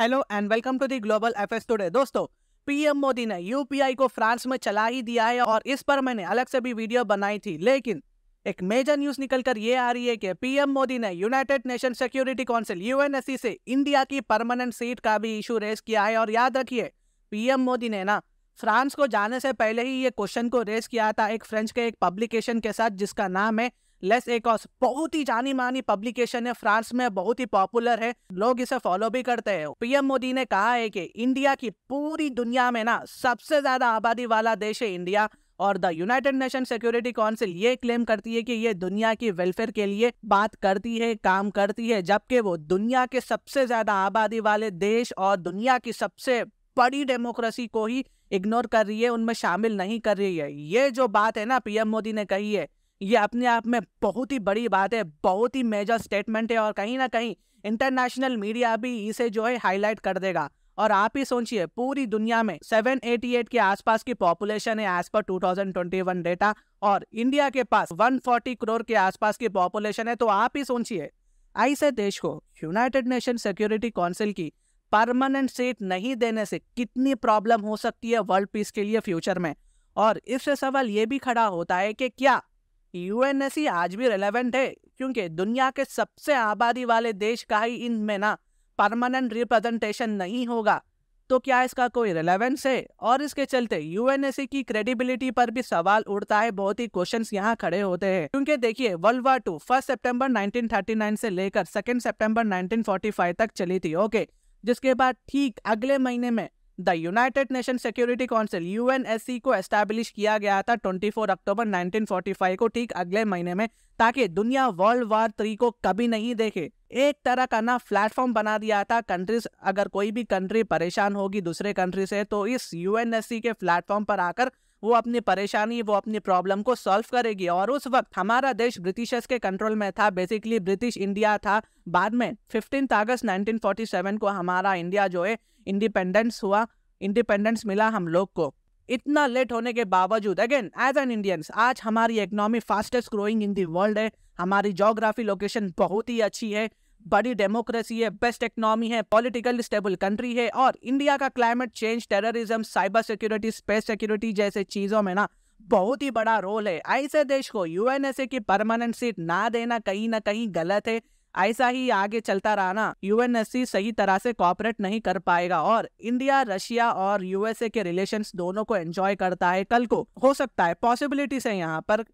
hello and welcome to the global affairs today दोस्तों PM Modi ने UPI को France में चला ही दिया है और इस पर मैंने अलग से भी वीडियो बनाई थी लेकिन एक मेजर न्यूज निकलकर ये आ रही है कि पीएम मोदी ने United Nation Security Council UNSC से इंडिया की परमानेंट सीट का भी इशू रेस किया है और याद रखिए पीएम मोदी ने ना फ्रांस को जाने से पहले ही ये क्वेश्चन को रेस किया था एक फ्रेंच के एक पब्लिकेशन के साथ जिसका नाम है लेस एकॉस बहुत ही जानी मानी पब्लिकेशन है फ्रांस में बहुत ही पॉपुलर है लोग इसे फॉलो भी करते हैं पीएम मोदी ने कहा है कि इंडिया की पूरी दुनिया में ना सबसे ज्यादा आबादी वाला देश है इंडिया और the United Nation Security Council ये क्लेम करती है कि ये दुनिया की वेलफेयर के लिए बात करती है काम करती है जबकि वो दुनिया के सबसे ज्यादा आबादी वाले देश और दुनिया की सबसे बड़ी डेमोक्रेसी को ही इग्नोर कर रही है उनमें शामिल नहीं कर रही है ये जो बात है ना पीएम मोदी ने कही है ये अपने आप में बहुत ही बड़ी बात है बहुत ही मेजर स्टेटमेंट है और कहीं ना कहीं इंटरनेशनल मीडिया भी इसे जो है हाईलाइट कर देगा और आप ही सोचिए पूरी दुनिया में 788 के आसपास की पॉपुलेशन है एज पर 2021 डेटा और इंडिया के पास 140 करोड़ के आसपास की पॉपुलेशन है तो आप ही सोचिए ऐसे देश को यूनाइटेड नेशन सिक्योरिटी काउंसिल की परमानेंट सीट नहीं देने से कितनी प्रॉब्लम हो सकती है वर्ल्ड पीस के लिए फ्यूचर में और इससे सवाल ये भी खड़ा होता है कि क्या यूएनएससी आज भी रेलेवेंट है क्योंकि दुनिया के सबसे आबादी वाले देश का ही इनमें ना परमानेंट रिप्रेजेंटेशन नहीं होगा तो क्या इसका कोई रिलेवेंस है और इसके चलते यूएनएससी की क्रेडिबिलिटी पर भी सवाल उठता है बहुत ही क्वेश्चन यहाँ खड़े होते हैं क्योंकि देखिए world war two first September 1939 से लेकर सेकेंड सेप्टेम्बर 1945 तक चली थी ओके जिसके बाद ठीक अगले महीने में the United Nation Security Council यू को एस्टैब्लिश किया गया था 24 अक्टूबर 1945 को ठीक अगले महीने में ताकि दुनिया वर्ल्ड वार थ्री को कभी नहीं देखे एक तरह का ना प्लेटफॉर्म बना दिया था कंट्रीज अगर कोई भी कंट्री परेशान होगी दूसरे कंट्री से तो इस यू के प्लेटफॉर्म पर आकर वो अपनी परेशानी वो अपनी प्रॉब्लम को सॉल्व करेगी और उस वक्त हमारा देश ब्रिटिशर्स के कंट्रोल में था बेसिकली ब्रिटिश इंडिया था बाद में फिफ्टीन अगस्त 1947 को हमारा इंडिया जो है इंडिपेंडेंस हुआ इंडिपेंडेंस मिला हम लोग को इतना लेट होने के बावजूद अगेन एज एन इंडियंस आज हमारी economy fastest growing in the world है हमारी जोग्राफी लोकेशन बहुत ही अच्छी है बड़ी डेमोक्रेसी है बेस्ट इकोनॉमी है पॉलिटिकल स्टेबल कंट्री है और इंडिया का climate change terrorism cyber security space security जैसे चीज़ों में ना बहुत ही बड़ा रोल है ऐसे देश को यूएनएसए की परमानेंट सीट ना देना कहीं ना कहीं गलत है ऐसा ही आगे चलता रहा ना यूएनएससी सही तरह से कॉपरेट नहीं कर पाएगा और इंडिया रशिया और यूएसए के रिलेशंस दोनों को एंजॉय करता है कल को हो सकता है पॉसिबिलिटीज है यहाँ पर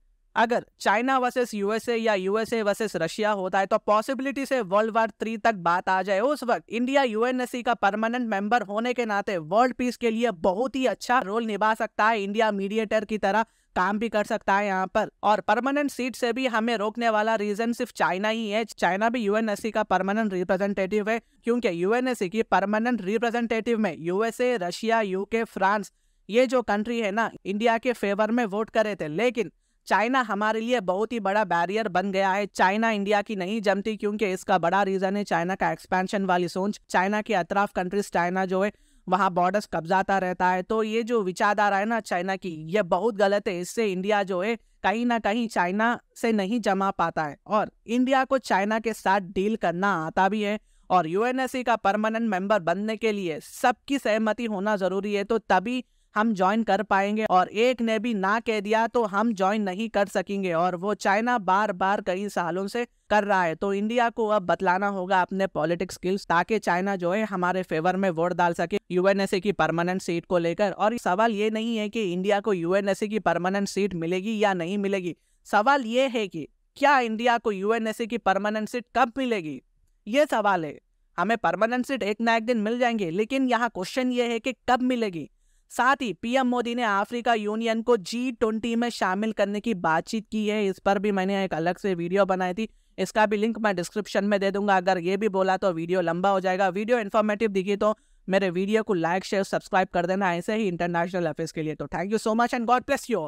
अगर चाइना वर्सेस यूएसए या यूएसए वर्सेस रशिया होता है तो पॉसिबिलिटी से वर्ल्ड वार थ्री तक बात आ जाए उस वक्त इंडिया यूएनएससी का परमानेंट मेंबर होने के नाते वर्ल्ड पीस के लिए बहुत ही अच्छा रोल निभा सकता है इंडिया मीडिएटर की तरह काम भी कर सकता है यहाँ पर और परमानेंट सीट से भी हमें रोकने वाला रीजन सिर्फ चाइना ही है चाइना भी यूएनएससी का परमानेंट रिप्रेजेंटेटिव है क्योंकि यूएनएससी की परमानेंट रिप्रेजेंटेटिव में यूएसए रशिया यूके फ्रांस ये जो कंट्री है ना इंडिया के फेवर में वोट करे थे लेकिन चाइना हमारे लिए बहुत ही बड़ा बैरियर बन गया है चाइना इंडिया की नहीं जमती क्योंकि इसका बड़ा रीजन है चाइना का एक्सपेंशन वाली सोच चाइना के अतराफ कंट्रीज चाइना जो है वहाँ बॉर्डर्स कब्जाता रहता है तो ये जो विचारधारा है ना चाइना की ये बहुत गलत है इससे इंडिया जो है कहीं ना कहीं चाइना से नहीं जमा पाता है और इंडिया को चाइना के साथ डील करना आता भी है और यूएनएससी का परमानेंट मेंबर बनने के लिए सबकी सहमति होना जरूरी है तो तभी हम ज्वाइन कर पाएंगे और एक ने भी ना कह दिया तो हम ज्वाइन नहीं कर सकेंगे और वो चाइना बार बार कई सालों से कर रहा है तो इंडिया को अब बतलाना होगा अपने पॉलिटिक्स स्किल्स ताकि चाइना जो है हमारे फेवर में वोट डाल सके यूएनएसए की परमानेंट सीट को लेकर और सवाल ये नहीं है कि इंडिया को यूएनएसए की परमानेंट सीट मिलेगी या नहीं मिलेगी सवाल ये है कि क्या इंडिया को यूएनएसए की परमानेंट सीट कब मिलेगी ये सवाल है हमें परमानेंट सीट एक ना एक दिन मिल जाएंगे लेकिन यहाँ क्वेश्चन ये है कि कब मिलेगी साथ ही पीएम मोदी ने अफ्रीका यूनियन को जी ट्वेंटी में शामिल करने की बातचीत की है इस पर भी मैंने एक अलग से वीडियो बनाई थी इसका भी लिंक मैं डिस्क्रिप्शन में दे दूंगा अगर ये भी बोला तो वीडियो लंबा हो जाएगा वीडियो इन्फॉर्मेटिव दिखी तो मेरे वीडियो को लाइक शेयर सब्सक्राइब कर देना ऐसे ही इंटरनेशनल अफेयर्स के लिए तो thank you so much and God bless you